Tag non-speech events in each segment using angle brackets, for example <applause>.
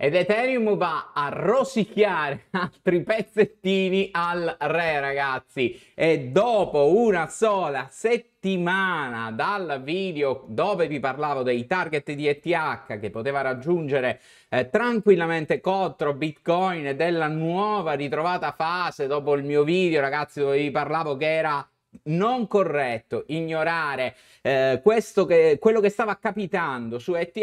ed Ethereum va a rosicchiare <laughs> altri pezzettini al re ragazzi e dopo una sola settimana dal video dove vi parlavo dei target di ETH che poteva raggiungere eh, tranquillamente contro Bitcoin e della nuova ritrovata fase dopo il mio video ragazzi dove vi parlavo che era non corretto ignorare eh, che, quello che stava capitando su ETH,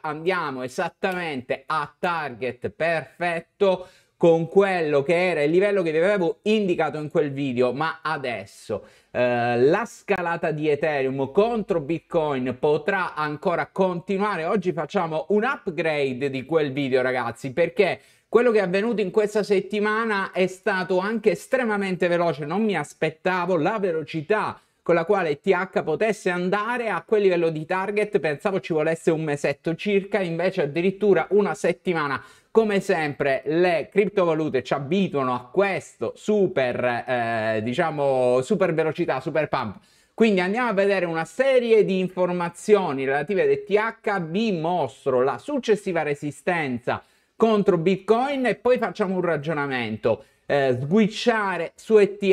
andiamo esattamente a target perfetto con quello che era il livello che vi avevo indicato in quel video, ma adesso eh, la scalata di Ethereum contro Bitcoin potrà ancora continuare. Oggi facciamo un upgrade di quel video, ragazzi, perché quello che è avvenuto in questa settimana è stato anche estremamente veloce, non mi aspettavo la velocità con la quale TH potesse andare a quel livello di target, pensavo ci volesse un mesetto circa, invece addirittura una settimana. Come sempre le criptovalute ci abituano a questo super, eh, diciamo, super velocità, super pump. Quindi andiamo a vedere una serie di informazioni relative ad ETH, vi mostro la successiva resistenza contro Bitcoin e poi facciamo un ragionamento. Eh, switchare su ETH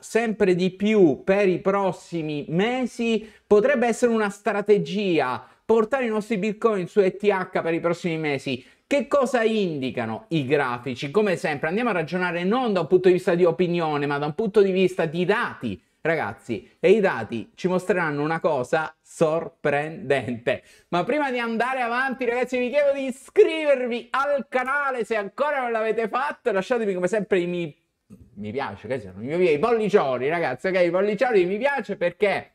sempre di più per i prossimi mesi potrebbe essere una strategia. Portare i nostri Bitcoin su ETH per i prossimi mesi. Che cosa indicano i grafici? Come sempre andiamo a ragionare non da un punto di vista di opinione, ma da un punto di vista di dati Ragazzi, e i dati ci mostreranno una cosa sorprendente. Ma prima di andare avanti, ragazzi, vi chiedo di iscrivervi al canale se ancora non l'avete fatto. Lasciatemi come sempre i miei mi piace, che sono i pollicioni, ragazzi, ok? I pollicioni mi piace perché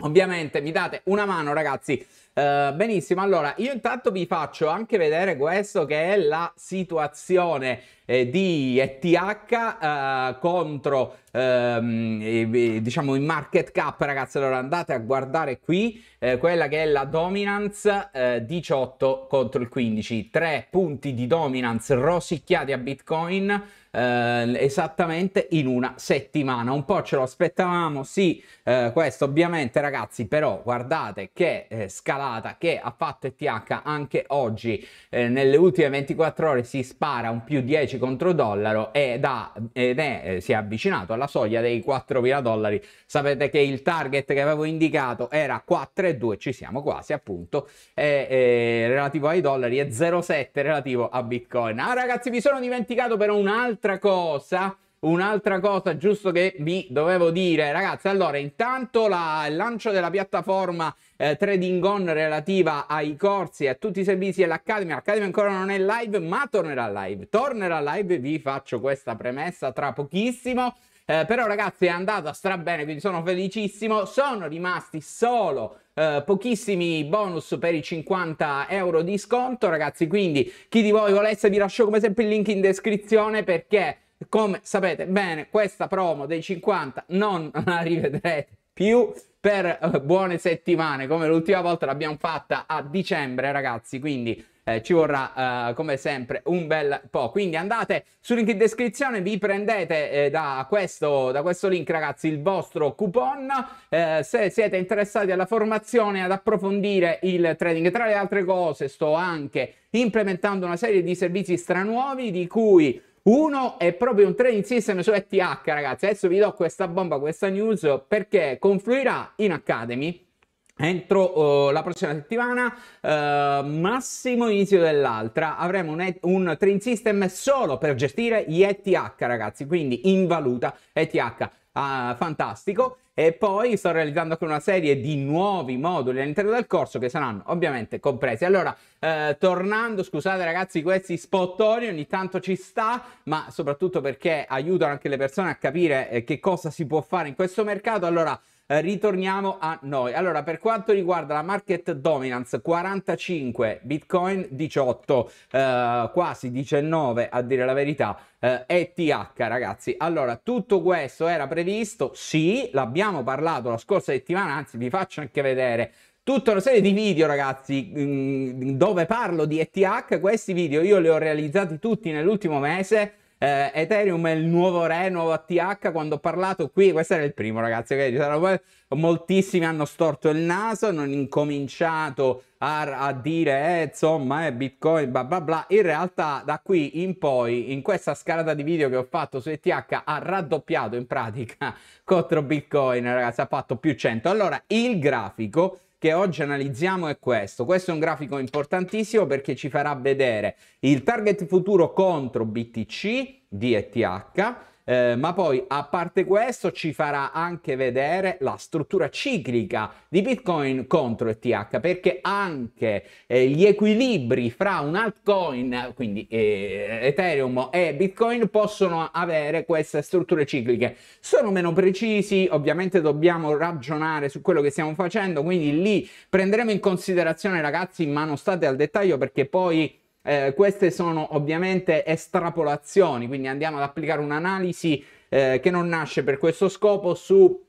ovviamente mi date una mano, ragazzi. Uh, benissimo, allora io intanto vi faccio anche vedere questo che è la situazione eh, di ETH eh, contro ehm, diciamo in market cap ragazzi allora andate a guardare qui eh, quella che è la dominance 18 contro il 15 3 punti di dominance rosicchiati a bitcoin eh, esattamente in una settimana. Un po' ce lo aspettavamo, sì, eh, questo ovviamente ragazzi, però guardate che eh, scalata che ha fatto ETH anche oggi, nelle ultime 24 ore si spara un più 10 10 contro dollaro ed, ha, ed è, eh, si è avvicinato alla soglia dei 4.000 dollari. Sapete che il target che avevo indicato era 4,2, ci siamo quasi appunto, è, eh, è eh, relativo ai dollari e 0,7 relativo a Bitcoin. Ah ragazzi, mi sono dimenticato però un'altra cosa Un'altra cosa giusto che vi dovevo dire, ragazzi, allora intanto la, il lancio della piattaforma eh, Trading On relativa ai corsi e a tutti i servizi dell'Academy, l'Academy ancora non è live ma tornerà live, tornerà live, vi faccio questa premessa tra pochissimo. Eh, però ragazzi è andata strabene, quindi sono felicissimo. Sono rimasti solo eh, pochissimi bonus per i 50 euro di sconto, ragazzi. Quindi chi di voi volesse vi lascio come sempre il link in descrizione perché come sapete bene questa promo dei 50 non <laughs> la rivedrete più per eh, buone settimane come l'ultima volta l'abbiamo fatta a dicembre ragazzi quindi eh, ci vorrà eh, come sempre un bel po'. Quindi andate sul link in descrizione, vi prendete eh, da, questo, da, questo, link ragazzi il vostro coupon. Eh, se siete interessati alla formazione, ad approfondire il trading, tra le altre cose sto anche implementando una serie di servizi stranuovi di cui uno è proprio un trading system su ETH, ragazzi. Adesso vi do questa bomba, questa news, perché confluirà in Academy entro uh, la prossima settimana, uh, massimo inizio dell'altra, avremo un, et- un trading system solo per gestire gli ETH, ragazzi, quindi in valuta ETH ah, fantastico. E poi sto realizzando anche una serie di nuovi moduli all'interno del corso che saranno ovviamente compresi. Allora, eh, tornando, scusate ragazzi, questi spottoni ogni tanto ci sta, ma soprattutto perché aiutano anche le persone a capire eh, che cosa si può fare in questo mercato. Allora, eh, ritorniamo a noi. Allora, per quanto riguarda la market dominance, 45, Bitcoin 18, eh, quasi 19 a dire la verità, eh, ETH ragazzi. Allora, tutto questo era previsto? Sì, l'abbiamo parlato la scorsa settimana, anzi vi faccio anche vedere tutta una serie di video ragazzi mm, dove parlo di ETH questi video io li ho realizzati tutti nell'ultimo mese eh, Ethereum è il nuovo re, nuovo ATH, quando ho parlato qui, questo era il primo ragazzi, ok? Ci moltissimi hanno storto il naso, hanno incominciato a, a dire, eh, insomma, è eh, Bitcoin, bla bla bla. In realtà da qui in poi, in questa scalata di video che ho fatto su ETH, ha raddoppiato in pratica <laughs> contro Bitcoin, ragazzi, ha fatto più 100. Allora, il grafico che oggi analizziamo è questo. Questo è un grafico importantissimo perché ci farà vedere il target futuro contro BTC, DETH, eh, ma poi a parte questo ci farà anche vedere la struttura ciclica di Bitcoin contro ETH perché anche eh, gli equilibri fra un altcoin, quindi eh, Ethereum e Bitcoin possono avere queste strutture cicliche. Sono meno precisi, ovviamente dobbiamo ragionare su quello che stiamo facendo, quindi lì prenderemo in considerazione ragazzi, ma non state al dettaglio perché poi eh, queste sono ovviamente estrapolazioni, quindi andiamo ad applicare un'analisi eh, che non nasce per questo scopo su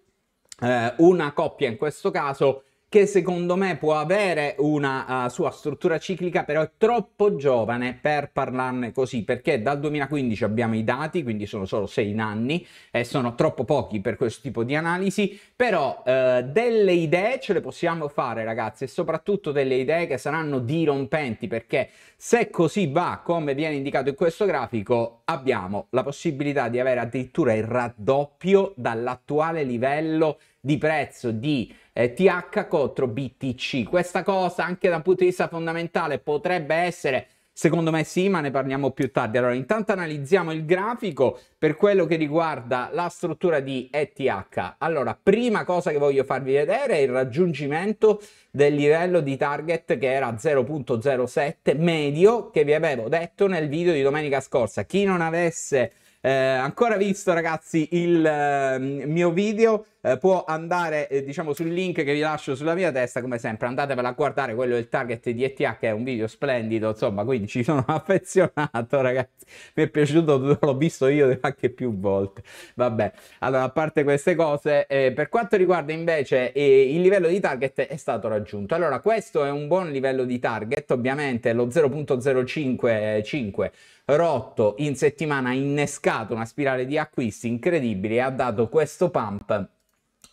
eh, una coppia in questo caso che secondo me può avere una uh, sua struttura ciclica, però è troppo giovane per parlarne così, perché dal 2015 abbiamo i dati, quindi sono solo 6 anni e sono troppo pochi per questo tipo di analisi, però uh, delle idee ce le possiamo fare ragazzi e soprattutto delle idee che saranno dirompenti, perché se così va come viene indicato in questo grafico, abbiamo la possibilità di avere addirittura il raddoppio dall'attuale livello di prezzo di eh, TH contro BTC. Questa cosa anche da un punto di vista fondamentale potrebbe essere Secondo me sì, ma ne parliamo più tardi. Allora, intanto analizziamo il grafico per quello che riguarda la struttura di ETH. Allora, prima cosa che voglio farvi vedere è il raggiungimento del livello di target che era 0.07 medio che vi avevo detto nel video di domenica scorsa. Chi non avesse eh, ancora visto, ragazzi, il eh, mio video eh, può andare eh, diciamo sul link che vi lascio sulla mia testa come sempre andatevela a guardare quello è il target di ETH che è un video splendido insomma quindi ci sono <laughs> affezionato ragazzi mi è piaciuto l'ho visto io anche più volte vabbè allora a parte queste cose eh, per quanto riguarda invece eh, il livello di target è stato raggiunto allora questo è un buon livello di target ovviamente lo 0.055 eh, rotto in settimana ha innescato una spirale di acquisti incredibile e ha dato questo pump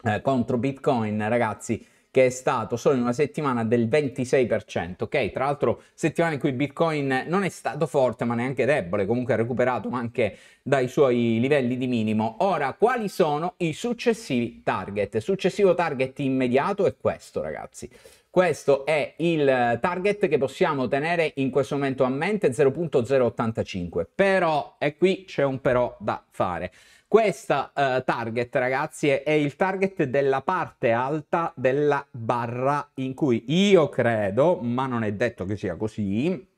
eh, contro Bitcoin, ragazzi, che è stato solo in una settimana del 26%, ok? Tra l'altro settimana in cui Bitcoin non è stato forte ma neanche debole, comunque ha recuperato anche dai suoi livelli di minimo. Ora, quali sono i successivi target? Il successivo target immediato è questo, ragazzi. Questo è il target che possiamo tenere in questo momento a mente 0.085, però, e qui c'è un però da fare. Questa uh, target, ragazzi, è, il target della parte alta della barra in cui io credo, ma non è detto che sia così,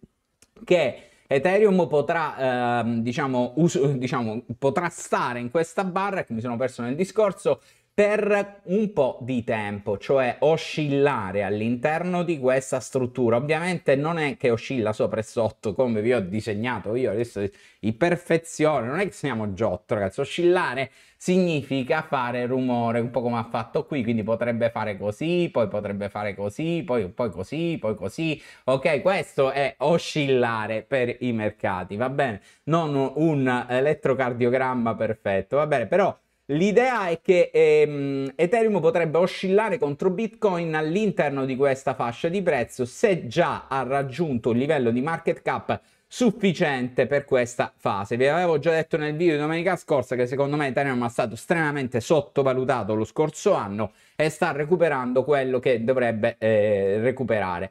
che Ethereum potrà, eh, diciamo, uso, diciamo, potrà stare in questa barra, che mi sono perso nel discorso, per un po' di tempo, cioè oscillare all'interno di questa struttura. Ovviamente non è che oscilla sopra e sotto come vi ho disegnato io, adesso in perfezione, non è che siamo giotto ragazzi, oscillare significa fare rumore, un po' come ha fatto qui, quindi potrebbe fare così, poi potrebbe fare così, poi, poi così, poi così, ok? Questo è oscillare per i mercati, va bene? Non un elettrocardiogramma perfetto, va bene? Però L'idea è che ehm, Ethereum potrebbe oscillare contro Bitcoin all'interno di questa fascia di prezzo se già ha raggiunto un livello di market cap sufficiente per questa fase. Vi avevo già detto nel video di domenica scorsa che secondo me Ethereum è stato estremamente sottovalutato lo scorso anno e sta recuperando quello che dovrebbe eh, recuperare.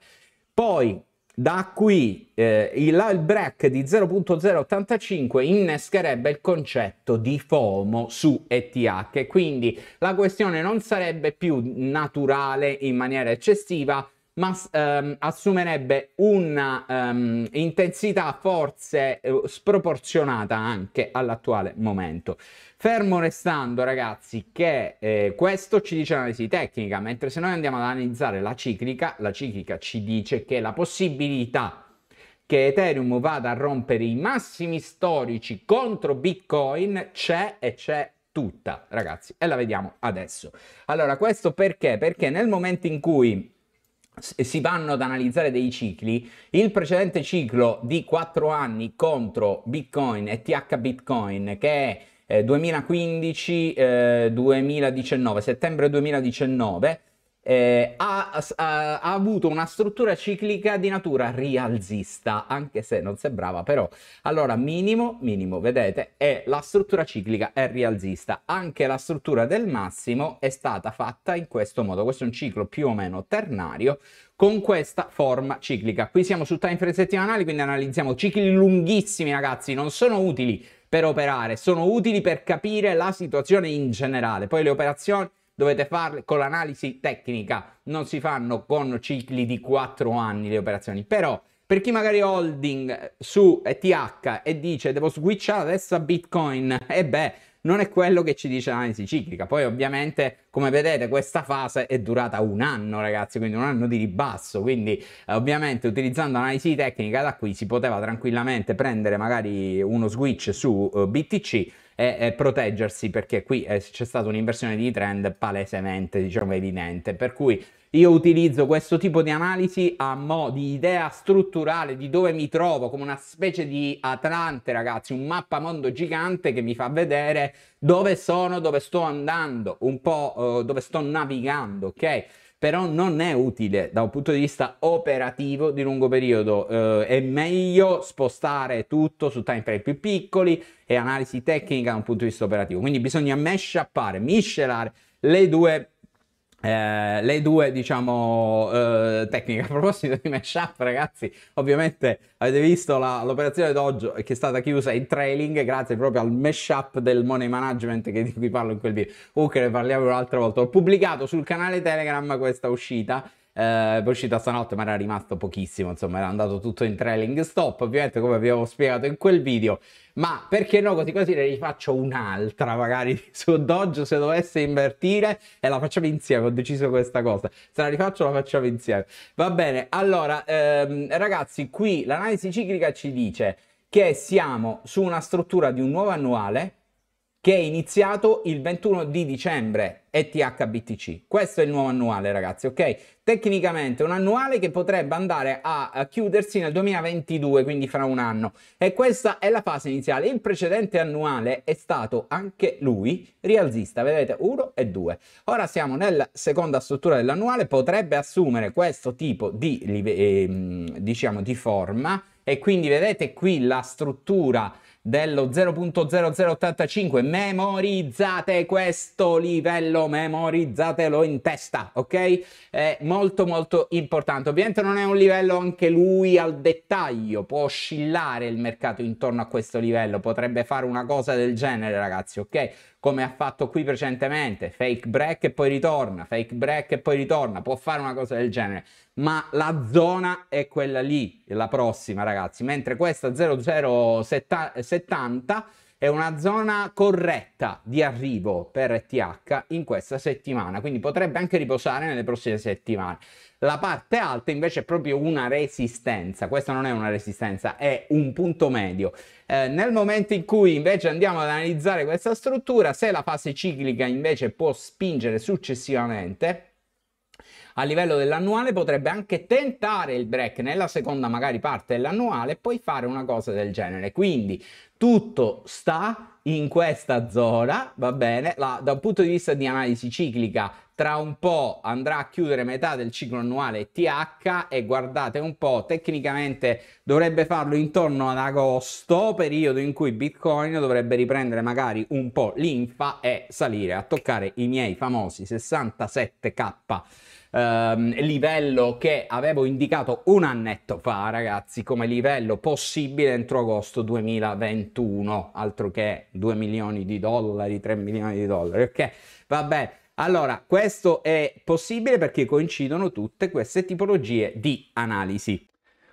Poi da qui eh, il, il break di 0.085 innescherebbe il concetto di FOMO su ETH, e quindi la questione non sarebbe più naturale in maniera eccessiva, ma ehm, assumerebbe una ehm, intensità forse eh, sproporzionata anche all'attuale momento. Fermo restando, ragazzi, che eh, questo ci dice l'analisi tecnica, mentre se noi andiamo ad analizzare la ciclica, la ciclica ci dice che la possibilità che Ethereum vada a rompere i massimi storici contro Bitcoin c'è e c'è tutta, ragazzi, e la vediamo adesso. Allora, questo perché? Perché nel momento in cui si vanno ad analizzare dei cicli, il precedente ciclo di 4 anni contro Bitcoin e TH Bitcoin che è 2015-2019, eh, eh, settembre 2019, eh, ha, ha, ha, avuto una struttura ciclica di natura rialzista, anche se non sembrava però. Allora, minimo, minimo, vedete, è la struttura ciclica è rialzista. Anche la struttura del massimo è stata fatta in questo modo. Questo è un ciclo più o meno ternario con questa forma ciclica. Qui siamo su time frame settimanali, quindi analizziamo cicli lunghissimi, ragazzi, non sono utili per operare, sono utili per capire la situazione in generale. Poi le operazioni dovete farle con l'analisi tecnica, non si fanno con cicli di 4 anni le operazioni, però per chi magari holding su ETH e dice devo switchare adesso a Bitcoin, <laughs> e beh, non è quello che ci dice l'analisi ciclica. Poi ovviamente, come vedete, questa fase è durata un anno, ragazzi, quindi un anno di ribasso, quindi eh, ovviamente utilizzando l'analisi tecnica da qui si poteva tranquillamente prendere magari uno switch su eh, BTC e, e proteggersi perché qui eh, c'è stata un'inversione di trend palesemente, diciamo, evidente. Per cui io utilizzo questo tipo di analisi a mo' di idea strutturale di dove mi trovo, come una specie di Atlante, ragazzi, un mappamondo gigante che mi fa vedere dove sono, dove sto andando, un po' eh, dove sto navigando, ok? però non è utile da un punto di vista operativo di lungo periodo. Eh, è meglio spostare tutto su time frame più piccoli e analisi tecnica da un punto di vista operativo. Quindi bisogna meshappare, miscelare le due eh, le due, diciamo, eh, tecniche. A proposito di mashup, ragazzi, ovviamente avete visto la, l'operazione Dojo che è stata chiusa in trailing grazie proprio al mashup del money management che, di cui parlo in quel video. Comunque ne parliamo un'altra volta. Ho pubblicato sul canale Telegram questa uscita eh, è uscita stanotte ma era rimasto pochissimo, insomma era andato tutto in trailing stop, ovviamente come vi avevo spiegato in quel video, ma perché no così così ne rifaccio un'altra magari <laughs> su Doge se dovesse invertire e la facciamo insieme, ho deciso questa cosa, se la rifaccio la facciamo insieme. Va bene, allora ehm, ragazzi qui l'analisi ciclica ci dice che siamo su una struttura di un nuovo annuale, che è iniziato il 21 di dicembre ETHBTC. Questo è il nuovo annuale, ragazzi, ok? Tecnicamente un annuale che potrebbe andare a chiudersi nel 2022, quindi fra un anno. E questa è la fase iniziale. Il precedente annuale è stato anche lui rialzista, vedete, 1 e 2. Ora siamo nella seconda struttura dell'annuale, potrebbe assumere questo tipo di, eh, diciamo, di forma e quindi vedete qui la struttura dello 0.0085. Memorizzate questo livello, memorizzatelo in testa, ok? È molto molto importante. Ovviamente non è un livello anche lui al dettaglio, può oscillare il mercato intorno a questo livello, potrebbe fare una cosa del genere, ragazzi, ok? come ha fatto qui precedentemente, fake break e poi ritorna, fake break e poi ritorna, può fare una cosa del genere, ma la zona è quella lì, la prossima ragazzi, mentre questa 0070 è una zona corretta di arrivo per TH in questa settimana, quindi potrebbe anche riposare nelle prossime settimane. La parte alta invece è proprio una resistenza, questa non è una resistenza, è un punto medio. Eh, nel momento in cui invece andiamo ad analizzare questa struttura, se la fase ciclica invece può spingere successivamente, a livello dell'annuale potrebbe anche tentare il break nella seconda magari parte dell'annuale e poi fare una cosa del genere. Quindi tutto sta in questa zona, va bene, la, da un punto di vista di analisi ciclica tra un po' andrà a chiudere metà del ciclo annuale TH e guardate un po', tecnicamente dovrebbe farlo intorno ad agosto, periodo in cui Bitcoin dovrebbe riprendere magari un po' l'infa e salire a toccare i miei famosi 67k. Ehm, livello che avevo indicato un annetto fa ragazzi come livello possibile entro agosto 2021 altro che 2 milioni di dollari 3 milioni di dollari ok vabbè allora, questo è possibile perché coincidono tutte queste tipologie di analisi.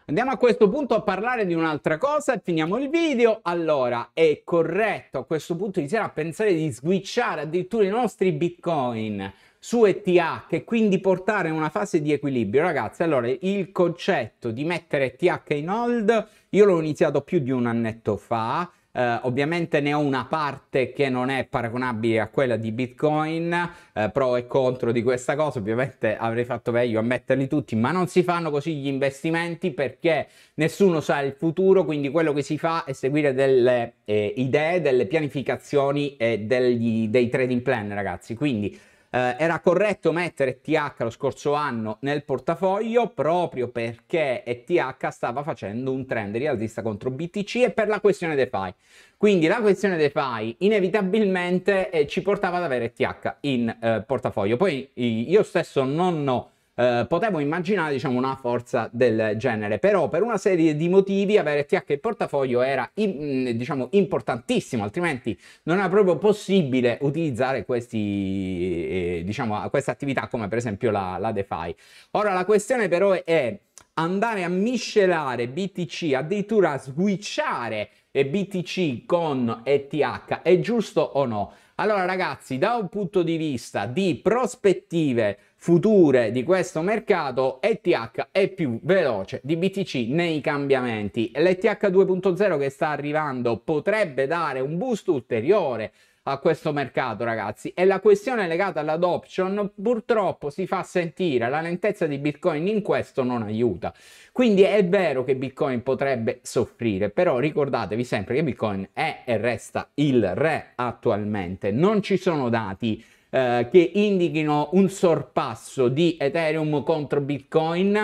Andiamo a questo punto a parlare di un'altra cosa e finiamo il video. Allora, è corretto a questo punto iniziare a pensare di switchare addirittura i nostri bitcoin su ETH e quindi portare in una fase di equilibrio. Ragazzi, allora il concetto di mettere ETH in hold io l'ho iniziato più di un annetto fa eh, ovviamente ne ho una parte che non è paragonabile a quella di Bitcoin, eh, pro e contro di questa cosa, ovviamente avrei fatto meglio a metterli tutti, ma non si fanno così gli investimenti perché nessuno sa il futuro, quindi quello che si fa è seguire delle eh, idee, delle pianificazioni e degli, dei trading plan, ragazzi. Quindi eh, era corretto mettere TH lo scorso anno nel portafoglio proprio perché ETH stava facendo un trend rialzista contro BTC e per la questione DeFi. Quindi la questione DeFi inevitabilmente eh, ci portava ad avere TH in eh, portafoglio. Poi io stesso non ho eh, potevo immaginare diciamo, una forza del genere, però per una serie di motivi avere TH in portafoglio era in, mm, diciamo, importantissimo, altrimenti non era proprio possibile utilizzare questi, eh, diciamo, queste attività come per esempio la, la DeFi. Ora la questione però è andare a miscelare BTC, addirittura a switchare eh, BTC con ETH, è giusto o no? Allora ragazzi, da un punto di vista di prospettive future di questo mercato, ETH è più veloce di BTC nei cambiamenti. L'ETH 2.0 che sta arrivando potrebbe dare un boost ulteriore a questo mercato, ragazzi. E la questione legata all'adoption purtroppo si fa sentire, la lentezza di Bitcoin in questo non aiuta. Quindi è vero che Bitcoin potrebbe soffrire, però ricordatevi sempre che Bitcoin è e resta il re attualmente. Non ci sono dati eh, che indichino un sorpasso di Ethereum contro Bitcoin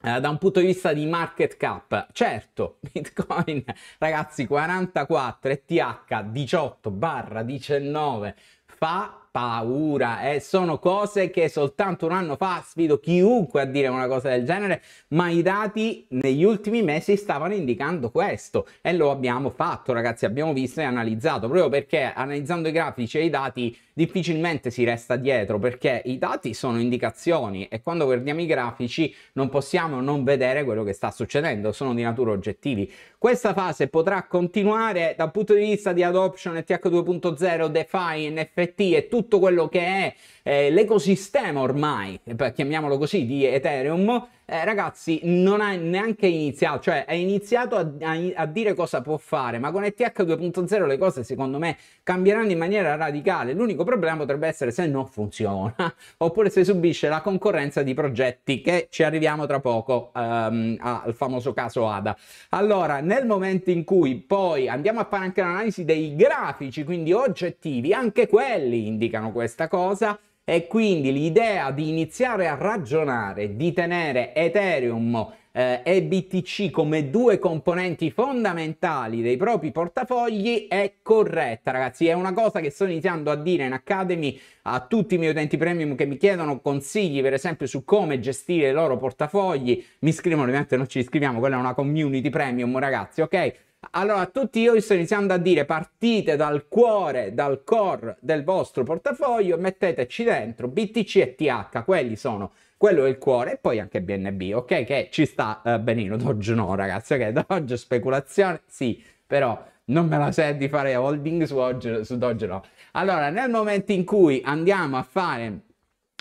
eh, da un punto di vista di market cap, certo, <laughs> Bitcoin, ragazzi, 44 ETH 18 barra 19 fa paura. Eh? Sono cose che soltanto un anno fa sfido chiunque a dire una cosa del genere, ma i dati negli ultimi mesi stavano indicando questo e lo abbiamo fatto, ragazzi. Abbiamo visto e analizzato proprio perché analizzando i grafici e i dati difficilmente si resta dietro perché i dati sono indicazioni e quando guardiamo i grafici non possiamo non vedere quello che sta succedendo, sono di natura oggettivi. Questa fase potrà continuare dal punto di vista di adoption ETH 2.0, DeFi, NFT e tutto tutto quello che è eh, l'ecosistema ormai, eh, chiamiamolo così, di Ethereum eh, ragazzi non ha neanche iniziato, cioè è iniziato a, a, a dire cosa può fare, ma con ETH 2.0 le cose secondo me cambieranno in maniera radicale, l'unico problema potrebbe essere se non funziona, <laughs> oppure se subisce la concorrenza di progetti che ci arriviamo tra poco ehm, al famoso caso ADA. Allora, nel momento in cui poi andiamo a fare anche l'analisi dei grafici, quindi oggettivi, anche quelli indicano questa cosa, e quindi l'idea di iniziare a ragionare, di tenere Ethereum eh, e BTC come due componenti fondamentali dei propri portafogli è corretta, ragazzi. È una cosa che sto iniziando a dire in Academy a tutti i miei utenti premium che mi chiedono consigli, per esempio, su come gestire i loro portafogli. Mi scrivono, ovviamente non ci iscriviamo, quella è una community premium, ragazzi, ok? Allora, a tutti io sto iniziando a dire partite dal cuore, dal core del vostro portafoglio metteteci dentro BTC e TH, quelli sono, quello è il cuore e poi anche BNB, ok? Che ci sta eh, benino, Doge no ragazzi, ok? Doge speculazione, sì, però non me la sento di fare holding su Doge, su Doge no. Allora, nel momento in cui andiamo a fare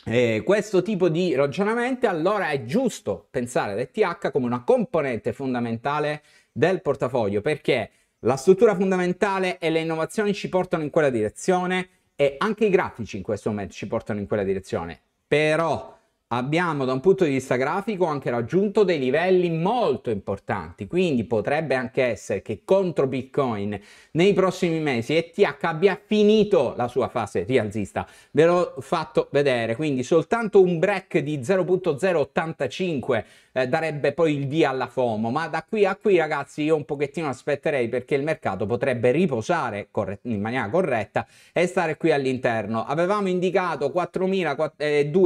eh, questo tipo di ragionamento, allora è giusto pensare all'ETH come una componente fondamentale del portafoglio perché la struttura fondamentale e le innovazioni ci portano in quella direzione e anche i grafici in questo momento ci portano in quella direzione. Però abbiamo da un punto di vista grafico anche raggiunto dei livelli molto importanti quindi potrebbe anche essere che contro bitcoin nei prossimi mesi ETH abbia finito la sua fase rialzista ve l'ho fatto vedere quindi soltanto un break di 0.085 eh, darebbe poi il via alla FOMO ma da qui a qui ragazzi io un pochettino aspetterei perché il mercato potrebbe riposare in maniera corretta e stare qui all'interno avevamo indicato 4.002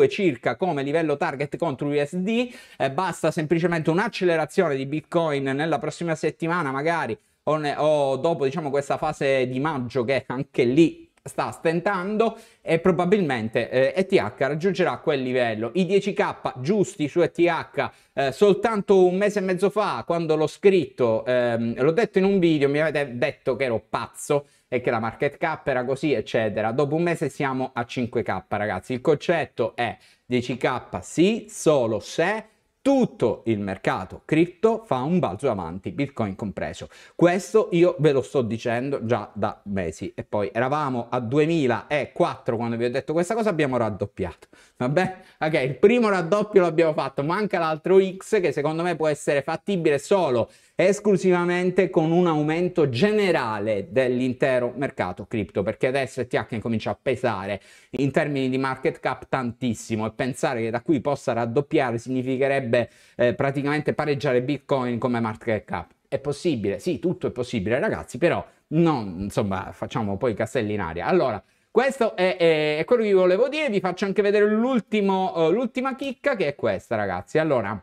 eh, circa come livello target contro USD, eh, basta semplicemente un'accelerazione di Bitcoin nella prossima settimana magari o, ne, o dopo diciamo questa fase di maggio che anche lì sta stentando e probabilmente eh, ETH raggiungerà quel livello. I 10k giusti su ETH eh, soltanto un mese e mezzo fa, quando l'ho scritto, ehm, l'ho detto in un video, mi avete detto che ero pazzo e che la market cap era così, eccetera. Dopo un mese siamo a 5k, ragazzi. Il concetto è 10k sì, solo se tutto il mercato cripto fa un balzo avanti, Bitcoin compreso. Questo io ve lo sto dicendo già da mesi e poi eravamo a 2004 quando vi ho detto questa cosa abbiamo raddoppiato. Vabbè, ok, il primo raddoppio l'abbiamo fatto, ma anche l'altro X che secondo me può essere fattibile solo esclusivamente con un aumento generale dell'intero mercato cripto, perché adesso ETH comincia a pesare in termini di market cap tantissimo e pensare che da qui possa raddoppiare significherebbe potrebbe eh, praticamente pareggiare Bitcoin come market cap. È possibile, sì, tutto è possibile ragazzi, però non, insomma, facciamo poi castelli in aria. Allora, questo è, è, è quello che vi volevo dire, vi faccio anche vedere eh, l'ultima chicca che è questa ragazzi. Allora,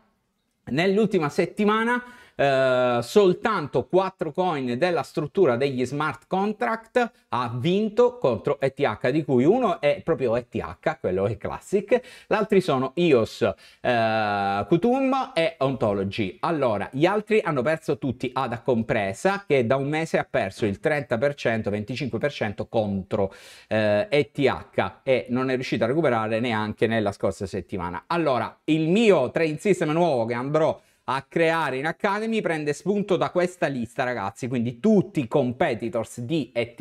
nell'ultima settimana eh, soltanto 4 coin della struttura degli smart contract ha vinto contro ETH, di cui uno è proprio ETH, quello è Classic, l'altro sono IOS, eh, Kutum Qtum e Ontology. Allora, gli altri hanno perso tutti, ADA compresa, che da un mese ha perso il 30%, 25% contro eh, ETH e non è riuscito a recuperare neanche nella scorsa settimana. Allora, il mio trading system nuovo che andrò a creare in Academy prende spunto da questa lista, ragazzi, quindi tutti i competitors di ETH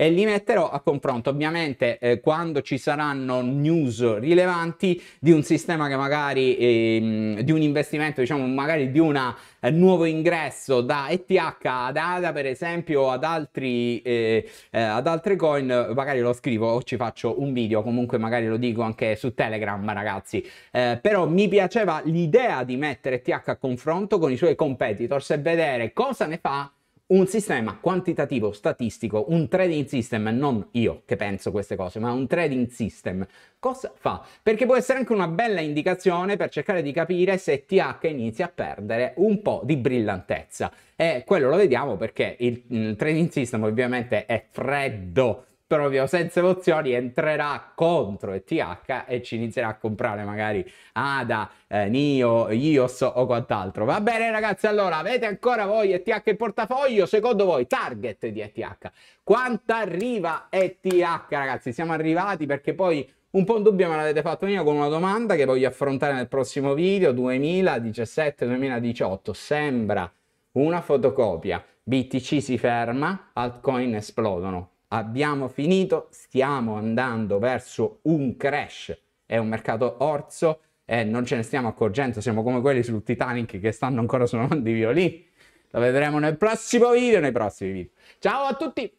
e li metterò a confronto ovviamente eh, quando ci saranno news rilevanti di un sistema che magari ehm, di un investimento diciamo magari di un eh, nuovo ingresso da ETH ad ADA per esempio o ad altri eh, eh, ad altre coin magari lo scrivo o ci faccio un video comunque magari lo dico anche su Telegram ragazzi eh, però mi piaceva l'idea di mettere ETH a confronto con i suoi competitors e vedere cosa ne fa un sistema quantitativo statistico, un trading system, non io che penso queste cose, ma un trading system, cosa fa? Perché può essere anche una bella indicazione per cercare di capire se TH inizia a perdere un po' di brillantezza. E quello lo vediamo perché il, il trading system ovviamente è freddo proprio senza emozioni entrerà contro ETH e ci inizierà a comprare magari ADA, eh, NIO, IOS o quant'altro. Va bene ragazzi, allora avete ancora voi ETH in portafoglio? Secondo voi target di ETH? Quanto arriva ETH ragazzi? Siamo arrivati perché poi un po' un dubbio me l'avete fatto io con una domanda che voglio affrontare nel prossimo video, 2017-2018, sembra una fotocopia, BTC si ferma, altcoin esplodono, abbiamo finito, stiamo andando verso un crash, è un mercato orso e non ce ne stiamo accorgendo, siamo come quelli sul Titanic che stanno ancora suonando i violini. Lo vedremo nel prossimo video, nei prossimi video. Ciao a tutti!